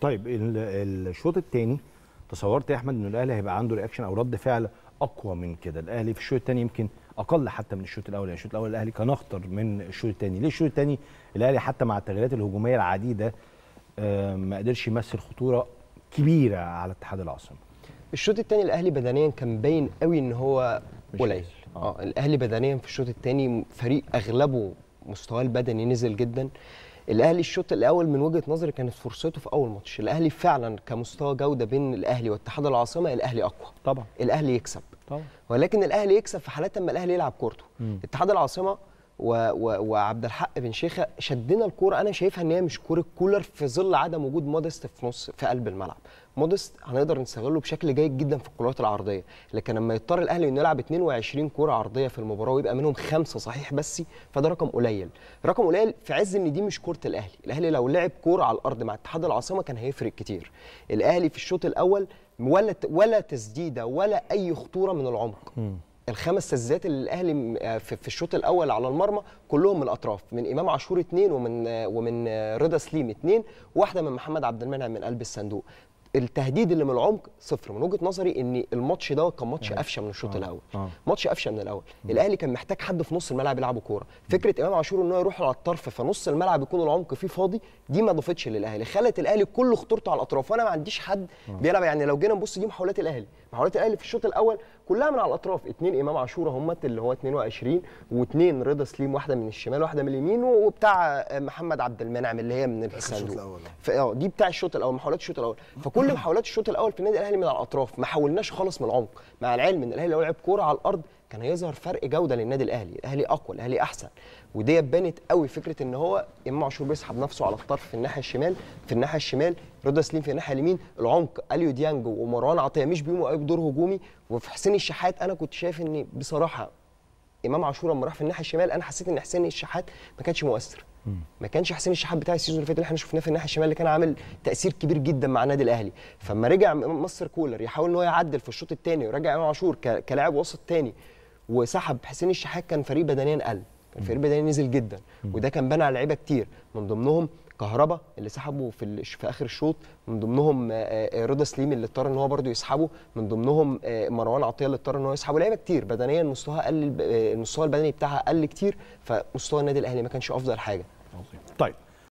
طيب الشوط الثاني تصورت يا احمد ان الاهلي هيبقى عنده رياكشن او رد فعل اقوى من كده الاهلي في الشوط الثاني يمكن اقل حتى من الشوط الاول يعني الشوط الاول الاهلي كان اخطر من الشوط الثاني ليه الشوط الثاني الاهلي حتى مع التغييرات الهجوميه العديده ما قدرش يمثل خطوره كبيره على اتحاد العاصمه الشوط الثاني الاهلي بدنيا كان باين قوي ان هو قليل آه. اه الاهلي بدنيا في الشوط الثاني فريق اغلبه مستواه البدني نزل جدا الاهلي الشوط الاول من وجهه نظري كانت فرصته في اول ماتش الاهلي فعلا كمستوى جوده بين الاهلي واتحاد العاصمه الاهلي اقوى طبعا الاهلي يكسب طبعا ولكن الاهلي يكسب في حالات اما الاهلي يلعب كورته اتحاد العاصمه و... و... وعبد الحق بن شيخه شدنا الكوره انا شايفها ان هي مش كوره كولر في ظل عدم وجود مودست في نص في قلب الملعب مودست هنقدر نستغله بشكل جيد جدا في الكرات العرضيه لكن لما يضطر الاهلي انه يلعب 22 كوره عرضيه في المباراه ويبقى منهم خمسه صحيح بس فده رقم قليل رقم قليل في عز ان دي مش كوره الاهلي الاهلي لو لعب كوره على الارض مع اتحاد العاصمه كان هيفرق كتير الاهلي في الشوط الاول ولا ولا تسديده ولا اي خطوره من العمق الخمس سزات اللي الاهلي آه، في الشوط الاول على المرمى كلهم من الاطراف من امام عاشور اثنين ومن آه، ومن آه، رضا سليم اثنين واحده من محمد عبد المنعم من قلب الصندوق التهديد اللي من العمق صفر من وجهه نظري ان الماتش ده كان ماتش قفشه من الشوط الاول ماتش قفشه من الاول الاهلي كان محتاج حد في نص الملعب يلعبه كوره فكره امام عاشور ان هو يروح على الطرف فنص الملعب يكون العمق فيه فاضي دي ما ضافتش للاهلي خلت الاهلي كل خطورته على الاطراف وانا ما عنديش حد بيلعب يعني لو جينا نبص دي محاولات الاهلي محاولات الاهلي في الشوط الاول كلها من على الاطراف اثنين امام عاشور همت اللي هو 22 واثنين رضا سليم واحده من الشمال واحده من اليمين وبتاع آه، محمد عبد المنعم اللي هي من الحسن اه دي بتاع الشوط الاول محاولات الشوط الاول فكل محاولات الشوط الاول في النادي الاهلي من على الاطراف ما حاولناش خالص من العمق مع العلم ان الاهلي لو لعب كوره على الارض كان هيظهر فرق جوده للنادي الاهلي الاهلي اقوى الاهلي احسن ودي بانت قوي فكره ان هو امام عاشور بيسحب نفسه على الطرف في الناحيه الشمال في الناحيه الشمال رضا سليم في الناحيه اليمين العمق اليو ديانج ومروان عطيه مش بيقوموا اي بدور هجومي وفي حسين الشحات انا كنت شايف ان بصراحه امام عاشور لما راح في الناحيه الشمال انا حسيت ان حسين الشحات ما كانش مؤثر ما كانش حسين الشحات بتاع السيزون اللي فات اللي احنا شفناه في الناحيه الشمال اللي كان عامل تاثير كبير جدا مع النادي الاهلي فلما رجع مصر كولر يحاول ان هو يعدل في الشوط الثاني ورجع امام عاشور كلاعب وسط ثاني وسحب حسين الشحات كان فريق بدنيا قل كان فريق بدنيا نزل جدا وده كان بنى على لعيبه كتير من ضمنهم كهربا اللي سحبه في في اخر الشوط من ضمنهم آه، آه، رضا سليم اللي اضطر ان هو برده يسحبه من ضمنهم آه، مروان عطيه اللي اضطر ان هو يسحبه لعيبه كتير بدنيا مستواها قل المستوى البدني بتاعها قل كتير فمستوى النادي الاهلي ما كانش افضل حاجه طيب